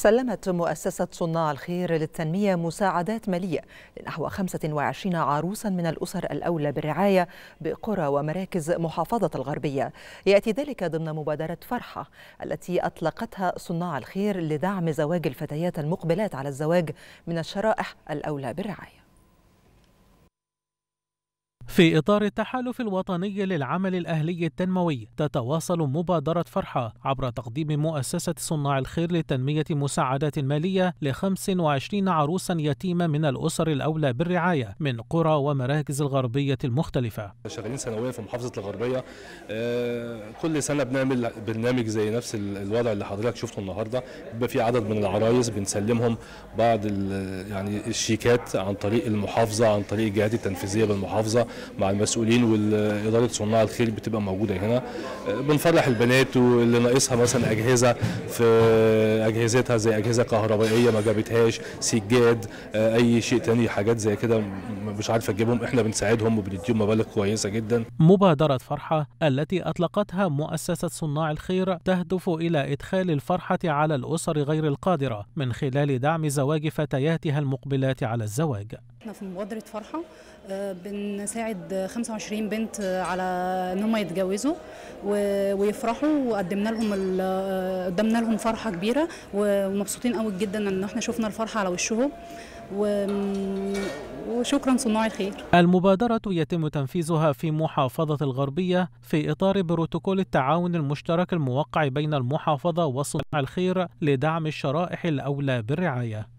سلمت مؤسسة صناع الخير للتنمية مساعدات مالية لنحو 25 عروسا من الأسر الأولى بالرعاية بقرى ومراكز محافظة الغربية يأتي ذلك ضمن مبادرة فرحة التي أطلقتها صناع الخير لدعم زواج الفتيات المقبلات على الزواج من الشرائح الأولى بالرعاية في إطار التحالف الوطني للعمل الأهلي التنموي تتواصل مبادرة فرحة عبر تقديم مؤسسة صناع الخير لتنمية مساعدات مالية ل 25 عروسا يتيمة من الأسر الأولى بالرعاية من قرى ومراكز الغربية المختلفة شغالين سنويا في محافظة الغربية آه، كل سنة بنعمل برنامج زي نفس الوضع اللي حضرتك شفته النهاردة بيبقى في عدد من العرايس بنسلمهم بعض يعني الشيكات عن طريق المحافظة عن طريق الجهات التنفيذية بالمحافظة مع المسؤولين واداره صناع الخير بتبقى موجوده هنا بنفرح البنات واللي ناقصها مثلا اجهزه في اجهزتها زي اجهزه كهربائيه ما جابتهاش سجاد اي شيء تاني حاجات زي كده مش عارفه تجيبهم احنا بنساعدهم وبنديهم مبالغ كويسه جدا مبادره فرحه التي اطلقتها مؤسسه صناع الخير تهدف الى ادخال الفرحه على الاسر غير القادره من خلال دعم زواج فتياتها المقبلات على الزواج احنا في مبادرة فرحة آه، بنساعد 25 بنت آه، على ان هم يتجوزوا ويفرحوا وقدمنا لهم آه، قدمنا لهم فرحة كبيرة ومبسوطين قوي جدا ان احنا شفنا الفرحة على وشهم وشكرا صناع الخير المبادرة يتم تنفيذها في محافظة الغربية في إطار بروتوكول التعاون المشترك الموقع بين المحافظة وصناع الخير لدعم الشرائح الأولى بالرعاية